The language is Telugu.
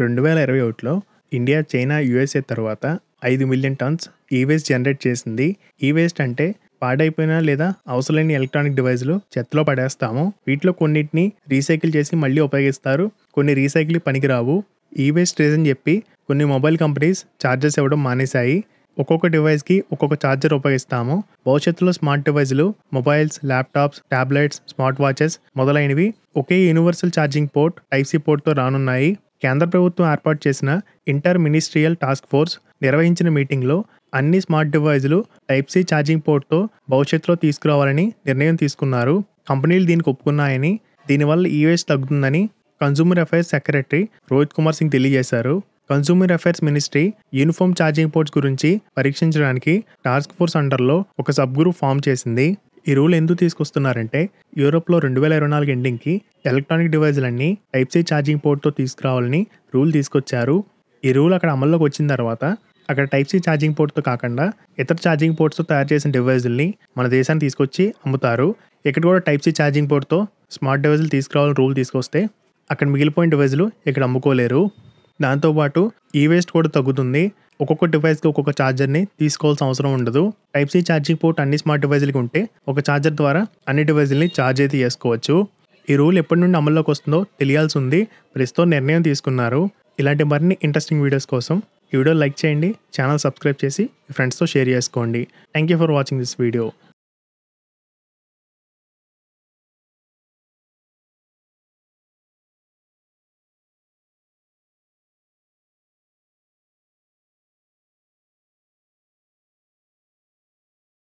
రెండు వేల ఇరవై ఒకటిలో ఇండియా చైనా యుఎస్ఏ తర్వాత ఐదు million tons e waste generate చేసింది ఈ వేస్ట్ అంటే పాడైపోయిన లేదా అవసరమైన ఎలక్ట్రానిక్ డివైజ్లు చెత్తలో పడేస్తాము వీటిలో కొన్నిటిని రీసైకిల్ చేసి మళ్ళీ ఉపయోగిస్తారు కొన్ని రీసైకిల్ పనికిరావు ఈ వేస్ట్ రీజన్ చెప్పి కొన్ని మొబైల్ కంపెనీస్ ఛార్జెస్ ఇవ్వడం మానేశాయి ఒక్కొక్క డివైస్కి ఒక్కొక్క ఛార్జర్ ఉపయోగిస్తాము భవిష్యత్తులో స్మార్ట్ డివైజ్లు mobiles laptops tablets smart watches మొదలైనవి ఒకే universal charging port type C పోర్ట్తో రానున్నాయి కేంద్ర ప్రభుత్వం ఏర్పాటు చేసిన ఇంటర్ మినిస్ట్రియల్ టాస్క్ ఫోర్స్ నిర్వహించిన మీటింగ్లో అన్ని స్మార్ట్ డివైజులు టైప్ సి ఛార్జింగ్ పోర్ట్తో భవిష్యత్తులో తీసుకురావాలని నిర్ణయం తీసుకున్నారు కంపెనీలు దీనికి ఒప్పుకున్నాయని దీనివల్ల ఈవేస్ తగ్గుతుందని consumer affairs secretary Rohit Kumar Singh తెలియజేశారు consumer affairs ministry uniform charging ports గురించి పరీక్షించడానికి టాస్క్ ఫోర్స్ అండర్లో ఒక సబ్ గ్రూప్ ఫామ్ చేసింది ఈ రూల్ ఎందుకు తీసుకొస్తున్నారంటే యూరోప్లో రెండు వేల ఇరవై నాలుగు ఎండింగ్కి ఎలక్ట్రానిక్ డివైజులన్నీ టైప్ సి ఛార్జింగ్ పోర్ట్తో తీసుకురావాలని రూల్ తీసుకొచ్చారు ఈ రూల్ అక్కడ అమల్లోకి వచ్చిన తర్వాత అక్కడ టైప్ సి ఛార్జింగ్ పోర్ట్తో కాకుండా ఇతర ఛార్జింగ్ పోర్ట్స్తో తయారు చేసిన డివైజుల్ని మన దేశాన్ని తీసుకొచ్చి అమ్ముతారు ఇక్కడ కూడా టైప్ సి ఛార్జింగ్ పోర్ట్తో స్మార్ట్ డివైజులు తీసుకురావాలని రూల్ తీసుకొస్తే అక్కడ మిగిలిపోయిన డివైజులు ఇక్కడ అమ్ముకోలేరు దాంతోపాటు ఈ వేస్ట్ కూడా తగ్గుతుంది ఒక్కొక్క డివైస్కి ఒక్కొక్క ఛార్జర్ని తీసుకోవాల్సిన అవసరం ఉండదు టైప్ సి ఛార్జింగ్ పోర్ట్ అన్ని స్మార్ట్ డివైజులకి ఉంటే ఒక ఛార్జర్ ద్వారా అన్ని డివైజుల్ని ఛార్జ్ అయితే చేసుకోవచ్చు ఈ రూల్ ఎప్పటి నుండి అమల్లోకి వస్తుందో తెలియాల్సి ఉంది ప్రస్తుతం నిర్ణయం తీసుకున్నారు ఇలాంటి మరిన్ని ఇంట్రెస్టింగ్ వీడియోస్ కోసం ఈ వీడియో లైక్ చేయండి ఛానల్ సబ్స్క్రైబ్ చేసి ఫ్రెండ్స్తో షేర్ చేసుకోండి thank you for watching this video